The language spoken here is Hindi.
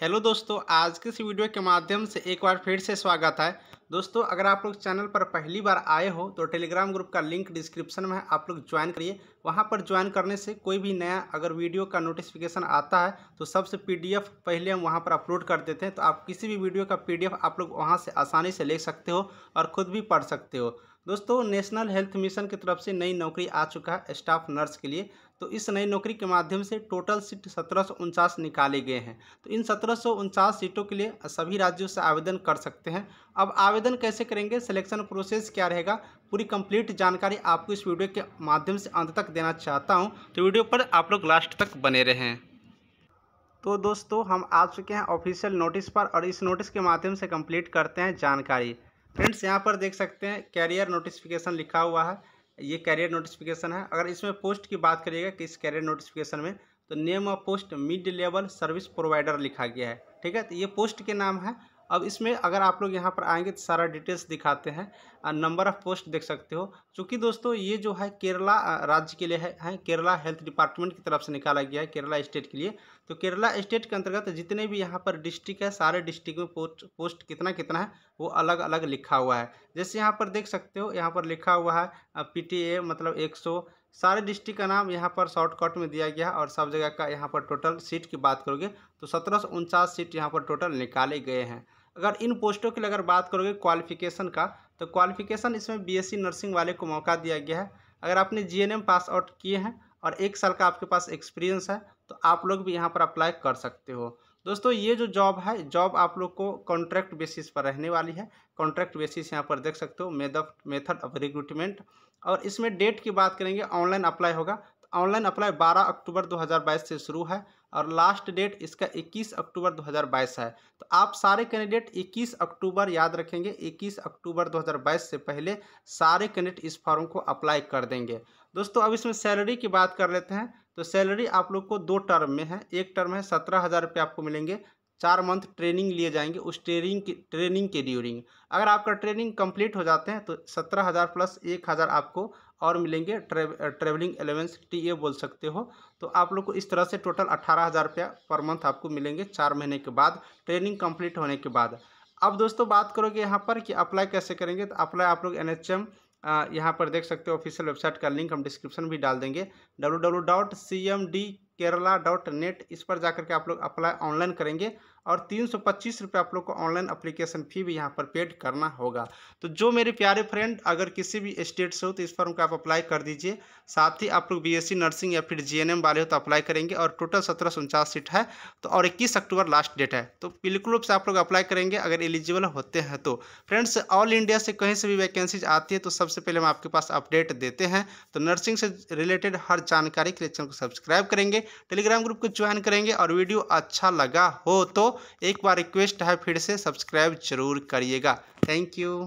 हेलो दोस्तों आज के इस वीडियो के माध्यम से एक बार फिर से स्वागत है दोस्तों अगर आप लोग चैनल पर पहली बार आए हो तो टेलीग्राम ग्रुप का लिंक डिस्क्रिप्शन में है आप लोग ज्वाइन करिए वहां पर ज्वाइन करने से कोई भी नया अगर वीडियो का नोटिफिकेशन आता है तो सबसे पीडीएफ पहले हम वहां पर अपलोड कर देते हैं तो आप किसी भी वीडियो का पी आप लोग वहाँ से आसानी से ले सकते हो और ख़ुद भी पढ़ सकते हो दोस्तों नेशनल हेल्थ मिशन की तरफ से नई नौकरी आ चुका है स्टाफ नर्स के लिए तो इस नई नौकरी के माध्यम से टोटल सीट सत्रह निकाले गए हैं तो इन सत्रह सीटों के लिए सभी राज्यों से आवेदन कर सकते हैं अब आवेदन कैसे करेंगे सिलेक्शन प्रोसेस क्या रहेगा पूरी कंप्लीट जानकारी आपको इस वीडियो के माध्यम से अंत तक देना चाहता हूँ तो वीडियो पर आप लोग लास्ट तक बने रहें तो दोस्तों हम आ चुके हैं ऑफिशियल नोटिस पर और इस नोटिस के माध्यम से कम्प्लीट करते हैं जानकारी फ्रेंड्स यहाँ पर देख सकते हैं कैरियर नोटिफिकेशन लिखा हुआ है ये कैरियर नोटिफिकेशन है अगर इसमें पोस्ट की बात करिएगा कि इस कैरियर नोटिफिकेशन में तो name of post mid level service provider लिखा गया है ठीक है तो ये पोस्ट के नाम है अब इसमें अगर आप लोग यहाँ पर आएंगे तो सारा डिटेल्स दिखाते हैं नंबर ऑफ़ पोस्ट देख सकते हो चूँकि दोस्तों ये जो है केरला राज्य के लिए है, है केरला हेल्थ डिपार्टमेंट की तरफ से निकाला गया है केरला स्टेट के लिए तो केरला स्टेट के अंतर्गत जितने भी यहाँ पर डिस्ट्रिक्ट है सारे डिस्ट्रिक्ट में पोस्ट पोस्ट कितना कितना है वो अलग अलग लिखा हुआ है जैसे यहाँ पर देख सकते हो यहाँ पर लिखा हुआ है पी मतलब एक सारे डिस्ट्रिक्ट का नाम यहाँ पर शॉर्टकट में दिया गया और सब जगह का यहाँ पर टोटल सीट की बात करोगे तो सत्रह सीट यहाँ पर टोटल निकाले गए हैं अगर इन पोस्टों की अगर बात करोगे क्वालिफिकेशन का तो क्वालिफिकेशन इसमें बीएससी नर्सिंग वाले को मौका दिया गया है अगर आपने जीएनएम पास आउट किए हैं और एक साल का आपके पास एक्सपीरियंस है तो आप लोग भी यहाँ पर अप्लाई कर सकते हो दोस्तों ये जो जॉब है जॉब आप लोग को कॉन्ट्रैक्ट बेसिस पर रहने वाली है कॉन्ट्रैक्ट बेसिस यहाँ पर देख सकते हो मेथड मेथड ऑफ रिक्रूटमेंट और इसमें डेट की बात करेंगे ऑनलाइन अप्लाई होगा ऑनलाइन अप्लाई 12 अक्टूबर 2022 से शुरू है और लास्ट डेट इसका 21 अक्टूबर 2022 है तो आप सारे कैंडिडेट 21 अक्टूबर याद रखेंगे 21 अक्टूबर 2022 से पहले सारे कैंडिडेट इस फॉर्म को अप्लाई कर देंगे दोस्तों अब इसमें सैलरी की बात कर लेते हैं तो सैलरी आप लोग को दो टर्म में है एक टर्म है सत्रह हज़ार रुपये आपको मिलेंगे चार मंथ ट्रेनिंग लिए जाएंगे उस ट्रेनिंग की ट्रेनिंग के ड्यूरिंग अगर आपका ट्रेनिंग कंप्लीट हो जाते हैं तो सत्रह हज़ार प्लस एक हज़ार आपको और मिलेंगे ट्रेवलिंग एलेवेंस टी ए बोल सकते हो तो आप लोग को इस तरह से टोटल अट्ठारह हज़ार रुपया पर मंथ आपको मिलेंगे चार महीने के बाद ट्रेनिंग कंप्लीट होने के बाद अब दोस्तों बात करोगे यहाँ पर कि अप्लाई कैसे करेंगे तो अप्लाई आप लोग एन एच एम यहाँ पर देख सकते हो ऑफिशियल वेबसाइट का लिंक हम डिस्क्रिप्शन भी डाल देंगे W W dot C M D Kerala dot net इस पर जाकर के आप लोग अप्लाई ऑनलाइन करेंगे और तीन सौ पच्चीस रुपये आप लोग को ऑनलाइन अप्लीकेशन फ़ी भी यहाँ पर पेड करना होगा तो जो मेरे प्यारे फ्रेंड अगर किसी भी स्टेट से हो तो इस फॉर्म का आप अप्लाई कर दीजिए साथ ही आप लोग बीएससी नर्सिंग या फिर जीएनएम वाले हो तो अप्लाई करेंगे और टोटल सत्रह सौ उनचास सीट है तो और इक्कीस अक्टूबर लास्ट डेट है तो बिल्कुल रूप से आप लोग अप्लाई करेंगे अगर एलिजिबल होते हैं तो फ्रेंड्स ऑल इंडिया से कहीं से भी वैकेंसीज आती है तो सबसे पहले हम आपके पास अपडेट देते हैं तो नर्सिंग से रिलेटेड हर जानकारी के लिए चैनल को सब्सक्राइब करेंगे टेलीग्राम ग्रुप को ज्वाइन करेंगे और वीडियो अच्छा लगा हो तो एक बार रिक्वेस्ट है फिर से सब्सक्राइब जरूर करिएगा थैंक यू